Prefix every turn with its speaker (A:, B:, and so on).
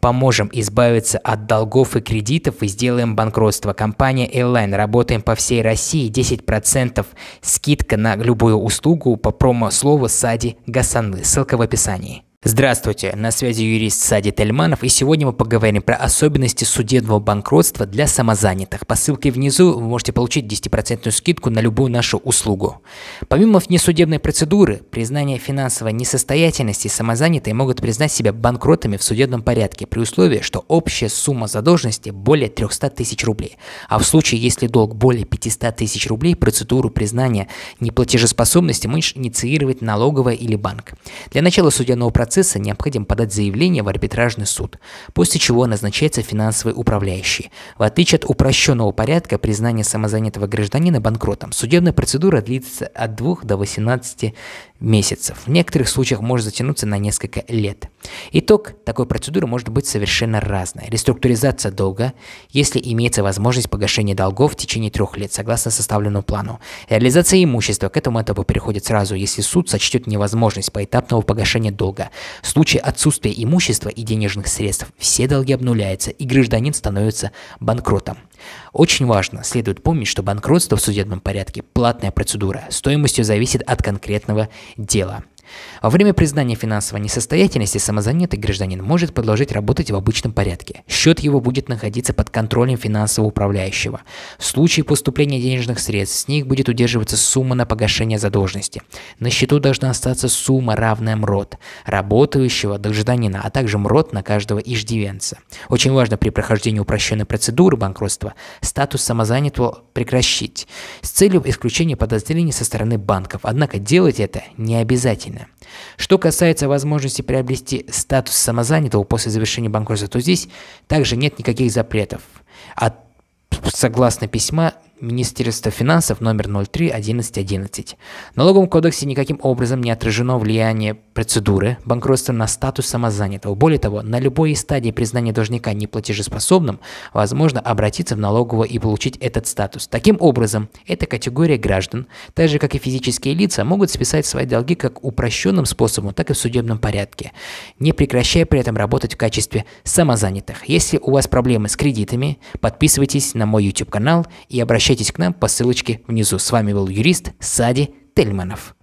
A: Поможем избавиться от долгов и кредитов и сделаем банкротство. Компания Airline. Работаем по всей России. 10% скидка на любую услугу по промо-слову Сади Гасанлы. Ссылка в описании. Здравствуйте, на связи юрист Сади Тельманов, и сегодня мы поговорим про особенности судебного банкротства для самозанятых. По ссылке внизу вы можете получить 10% скидку на любую нашу услугу. Помимо внесудебной процедуры, признание финансовой несостоятельности самозанятые могут признать себя банкротами в судебном порядке при условии, что общая сумма задолженности более 300 тысяч рублей. А в случае, если долг более 500 тысяч рублей, процедуру признания неплатежеспособности может инициировать налоговая или банк. Для начала судебного процесса процесса необходимо подать заявление в арбитражный суд, после чего назначается финансовый управляющий. В отличие от упрощенного порядка признания самозанятого гражданина банкротом, судебная процедура длится от 2 до 18 месяцев. В некоторых случаях может затянуться на несколько лет. Итог такой процедуры может быть совершенно разной. Реструктуризация долга, если имеется возможность погашения долгов в течение трех лет, согласно составленному плану. Реализация имущества к этому этапу переходит сразу, если суд сочтет невозможность поэтапного погашения долга, в случае отсутствия имущества и денежных средств все долги обнуляются, и гражданин становится банкротом. Очень важно, следует помнить, что банкротство в судебном порядке – платная процедура, стоимостью зависит от конкретного дела. Во время признания финансовой несостоятельности самозанятый гражданин может продолжить работать в обычном порядке. Счет его будет находиться под контролем финансового управляющего. В случае поступления денежных средств с них будет удерживаться сумма на погашение задолженности. На счету должна остаться сумма, равная МРОД, работающего гражданина, а также МРОД на каждого иждивенца. Очень важно при прохождении упрощенной процедуры банкротства статус самозанятого прекращить с целью исключения подозрений со стороны банков. Однако делать это не обязательно. Что касается возможности приобрести статус самозанятого после завершения банкротства, то здесь также нет никаких запретов. А согласно письма Министерства финансов номер 03-1111. В налоговом кодексе никаким образом не отражено влияние процедуры банкротства на статус самозанятого. Более того, на любой стадии признания должника неплатежеспособным возможно обратиться в налоговую и получить этот статус. Таким образом, эта категория граждан, так же как и физические лица, могут списать свои долги как упрощенным способом, так и в судебном порядке, не прекращая при этом работать в качестве самозанятых. Если у вас проблемы с кредитами, подписывайтесь на мой YouTube-канал и обращайтесь обращайтесь к нам по ссылочке внизу. С вами был юрист Сади Тельманов.